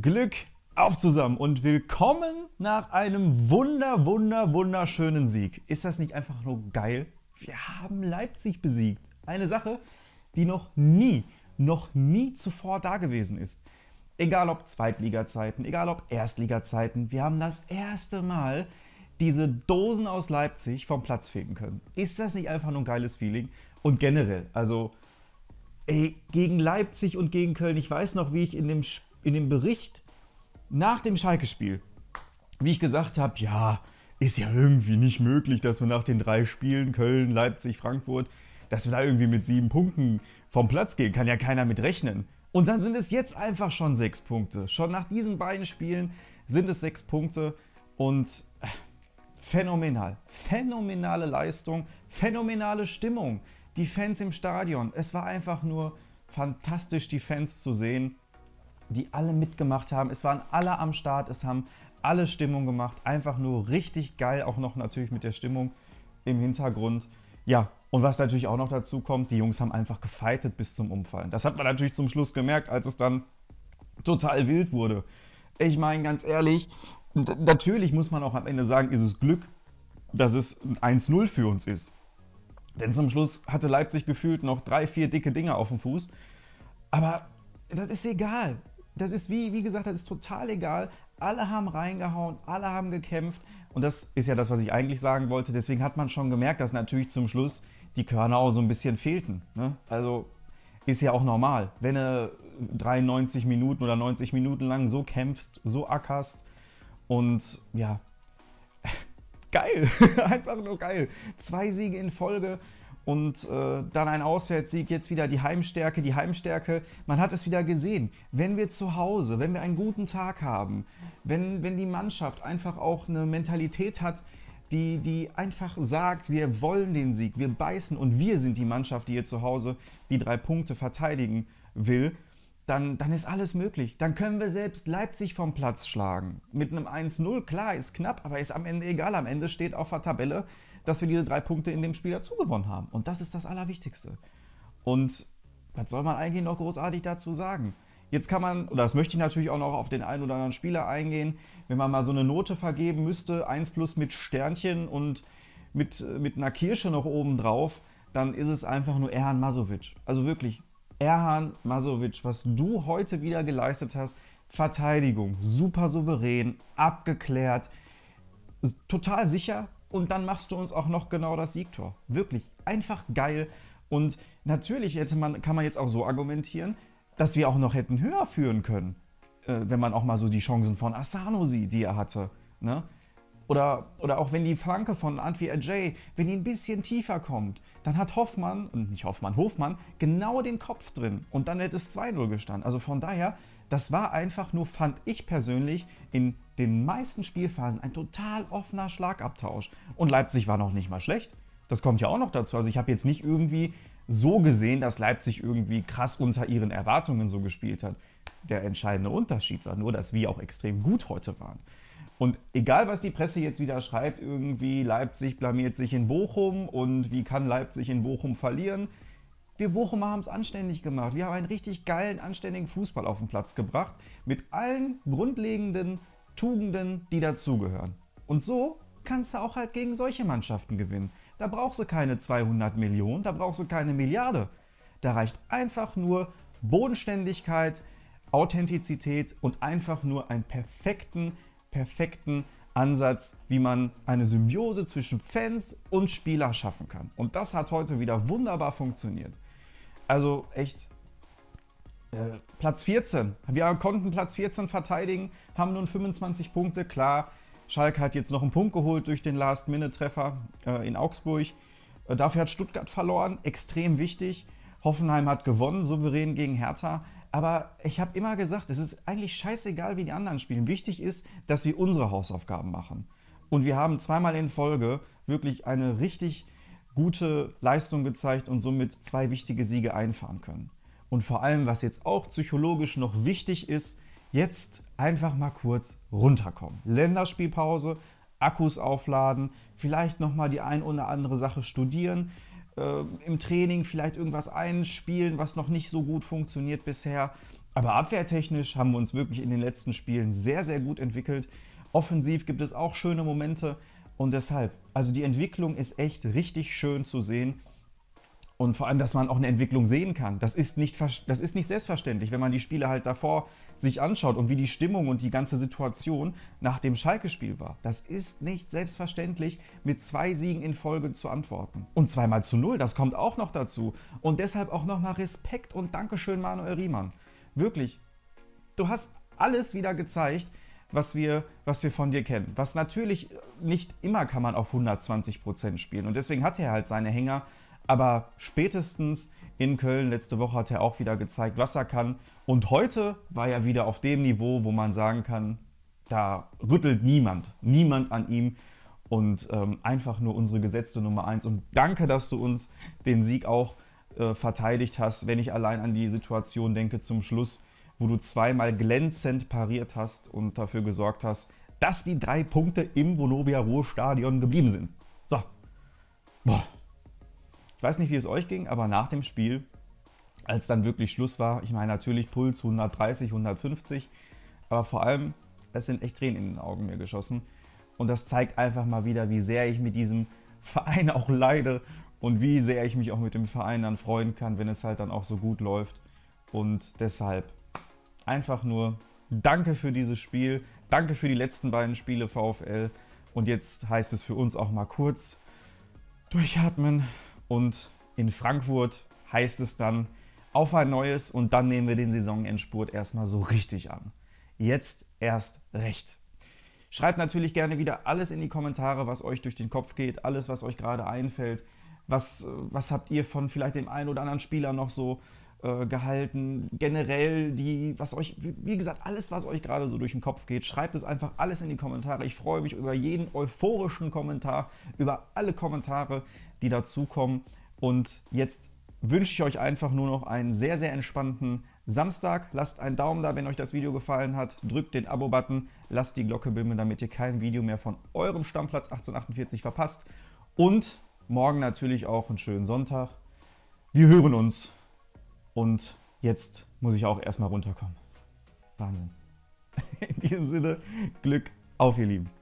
Glück auf zusammen und willkommen nach einem wunder, wunder, wunderschönen Sieg. Ist das nicht einfach nur geil? Wir haben Leipzig besiegt. Eine Sache, die noch nie, noch nie zuvor da gewesen ist. Egal ob Zweitliga-Zeiten, egal ob Erstliga-Zeiten, wir haben das erste Mal diese Dosen aus Leipzig vom Platz fegen können. Ist das nicht einfach nur ein geiles Feeling? Und generell, also ey, gegen Leipzig und gegen Köln, ich weiß noch, wie ich in dem Spiel in dem Bericht nach dem Schalke-Spiel, wie ich gesagt habe, ja, ist ja irgendwie nicht möglich, dass wir nach den drei Spielen, Köln, Leipzig, Frankfurt, dass wir da irgendwie mit sieben Punkten vom Platz gehen. Kann ja keiner mit rechnen. Und dann sind es jetzt einfach schon sechs Punkte. Schon nach diesen beiden Spielen sind es sechs Punkte und äh, phänomenal. Phänomenale Leistung, phänomenale Stimmung. Die Fans im Stadion. Es war einfach nur fantastisch, die Fans zu sehen die alle mitgemacht haben. Es waren alle am Start, es haben alle Stimmung gemacht. Einfach nur richtig geil, auch noch natürlich mit der Stimmung im Hintergrund. Ja, und was natürlich auch noch dazu kommt, die Jungs haben einfach gefeitet bis zum Umfallen. Das hat man natürlich zum Schluss gemerkt, als es dann total wild wurde. Ich meine, ganz ehrlich, natürlich muss man auch am Ende sagen, ist es Glück, dass es 1-0 für uns ist. Denn zum Schluss hatte Leipzig gefühlt noch drei, vier dicke Dinge auf dem Fuß. Aber das ist egal das ist wie, wie gesagt, das ist total egal. Alle haben reingehauen, alle haben gekämpft. Und das ist ja das, was ich eigentlich sagen wollte. Deswegen hat man schon gemerkt, dass natürlich zum Schluss die Körner auch so ein bisschen fehlten. Ne? Also ist ja auch normal. Wenn du 93 Minuten oder 90 Minuten lang so kämpfst, so ackerst und ja, geil, einfach nur geil. Zwei Siege in Folge und äh, dann ein Auswärtssieg, jetzt wieder die Heimstärke, die Heimstärke. Man hat es wieder gesehen. Wenn wir zu Hause, wenn wir einen guten Tag haben, wenn, wenn die Mannschaft einfach auch eine Mentalität hat, die, die einfach sagt, wir wollen den Sieg, wir beißen und wir sind die Mannschaft, die hier zu Hause die drei Punkte verteidigen will, dann, dann ist alles möglich. Dann können wir selbst Leipzig vom Platz schlagen. Mit einem 1-0, klar, ist knapp, aber ist am Ende egal. Am Ende steht auf der Tabelle dass wir diese drei Punkte in dem Spiel dazu gewonnen haben. Und das ist das Allerwichtigste. Und was soll man eigentlich noch großartig dazu sagen? Jetzt kann man, oder das möchte ich natürlich auch noch auf den einen oder anderen Spieler eingehen, wenn man mal so eine Note vergeben müsste, 1 plus mit Sternchen und mit, äh, mit einer Kirsche noch oben drauf, dann ist es einfach nur Erhan Masovic. Also wirklich, Erhan Masovic, was du heute wieder geleistet hast, Verteidigung, super souverän, abgeklärt, total sicher, und dann machst du uns auch noch genau das Siegtor. Wirklich, einfach geil. Und natürlich hätte man, kann man jetzt auch so argumentieren, dass wir auch noch hätten höher führen können, äh, wenn man auch mal so die Chancen von Asano sieht, die er hatte. Ne? Oder, oder auch wenn die Flanke von Antwi Ajay, wenn die ein bisschen tiefer kommt, dann hat Hoffmann, und nicht Hoffmann, Hofmann, genau den Kopf drin. Und dann hätte es 2-0 gestanden. Also von daher, das war einfach nur, fand ich persönlich, in den meisten Spielphasen ein total offener Schlagabtausch. Und Leipzig war noch nicht mal schlecht. Das kommt ja auch noch dazu. Also ich habe jetzt nicht irgendwie so gesehen, dass Leipzig irgendwie krass unter ihren Erwartungen so gespielt hat. Der entscheidende Unterschied war nur, dass wir auch extrem gut heute waren. Und egal, was die Presse jetzt wieder schreibt, irgendwie Leipzig blamiert sich in Bochum und wie kann Leipzig in Bochum verlieren? Wir Bochumer haben es anständig gemacht. Wir haben einen richtig geilen, anständigen Fußball auf den Platz gebracht. Mit allen grundlegenden Tugenden, die dazugehören. Und so kannst du auch halt gegen solche Mannschaften gewinnen. Da brauchst du keine 200 Millionen, da brauchst du keine Milliarde. Da reicht einfach nur Bodenständigkeit, Authentizität und einfach nur einen perfekten, perfekten Ansatz, wie man eine Symbiose zwischen Fans und Spieler schaffen kann. Und das hat heute wieder wunderbar funktioniert. Also echt. Äh, Platz 14. Wir konnten Platz 14 verteidigen, haben nun 25 Punkte. Klar, Schalke hat jetzt noch einen Punkt geholt durch den Last-Minute-Treffer äh, in Augsburg. Äh, dafür hat Stuttgart verloren, extrem wichtig. Hoffenheim hat gewonnen, souverän gegen Hertha. Aber ich habe immer gesagt, es ist eigentlich scheißegal, wie die anderen spielen. Wichtig ist, dass wir unsere Hausaufgaben machen. Und wir haben zweimal in Folge wirklich eine richtig gute Leistung gezeigt und somit zwei wichtige Siege einfahren können. Und vor allem, was jetzt auch psychologisch noch wichtig ist, jetzt einfach mal kurz runterkommen. Länderspielpause, Akkus aufladen, vielleicht nochmal die ein oder andere Sache studieren, äh, im Training vielleicht irgendwas einspielen, was noch nicht so gut funktioniert bisher. Aber abwehrtechnisch haben wir uns wirklich in den letzten Spielen sehr, sehr gut entwickelt. Offensiv gibt es auch schöne Momente, und deshalb, also die Entwicklung ist echt richtig schön zu sehen. Und vor allem, dass man auch eine Entwicklung sehen kann. Das ist nicht, das ist nicht selbstverständlich, wenn man die Spiele halt davor sich anschaut und wie die Stimmung und die ganze Situation nach dem Schalke-Spiel war. Das ist nicht selbstverständlich, mit zwei Siegen in Folge zu antworten. Und zweimal zu null, das kommt auch noch dazu. Und deshalb auch nochmal Respekt und Dankeschön, Manuel Riemann. Wirklich, du hast alles wieder gezeigt, was wir, was wir von dir kennen. Was natürlich nicht immer kann man auf 120% spielen. Und deswegen hat er halt seine Hänger. Aber spätestens in Köln letzte Woche hat er auch wieder gezeigt, was er kann. Und heute war er wieder auf dem Niveau, wo man sagen kann, da rüttelt niemand, niemand an ihm. Und ähm, einfach nur unsere gesetzte Nummer 1. Und danke, dass du uns den Sieg auch äh, verteidigt hast, wenn ich allein an die Situation denke zum Schluss wo du zweimal glänzend pariert hast und dafür gesorgt hast, dass die drei Punkte im Volovia Ruhrstadion geblieben sind. So. Boah. Ich weiß nicht, wie es euch ging, aber nach dem Spiel, als dann wirklich Schluss war, ich meine natürlich Puls 130, 150, aber vor allem, es sind echt Tränen in den Augen mir geschossen. Und das zeigt einfach mal wieder, wie sehr ich mit diesem Verein auch leide und wie sehr ich mich auch mit dem Verein dann freuen kann, wenn es halt dann auch so gut läuft. Und deshalb einfach nur danke für dieses Spiel, danke für die letzten beiden Spiele VfL. Und jetzt heißt es für uns auch mal kurz durchatmen. Und in Frankfurt heißt es dann auf ein neues und dann nehmen wir den Saisonendspurt erstmal so richtig an. Jetzt erst recht. Schreibt natürlich gerne wieder alles in die Kommentare, was euch durch den Kopf geht, alles, was euch gerade einfällt. Was, was habt ihr von vielleicht dem einen oder anderen Spieler noch so äh, gehalten. Generell die, was euch, wie gesagt, alles, was euch gerade so durch den Kopf geht, schreibt es einfach alles in die Kommentare. Ich freue mich über jeden euphorischen Kommentar, über alle Kommentare, die dazukommen. Und jetzt wünsche ich euch einfach nur noch einen sehr, sehr entspannten Samstag. Lasst einen Daumen da, wenn euch das Video gefallen hat. Drückt den Abo-Button, lasst die Glocke bimmeln, damit ihr kein Video mehr von eurem Stammplatz 1848 verpasst. Und morgen natürlich auch einen schönen Sonntag. Wir hören uns. Und jetzt muss ich auch erstmal runterkommen. Wahnsinn. In diesem Sinne, Glück auf, ihr Lieben.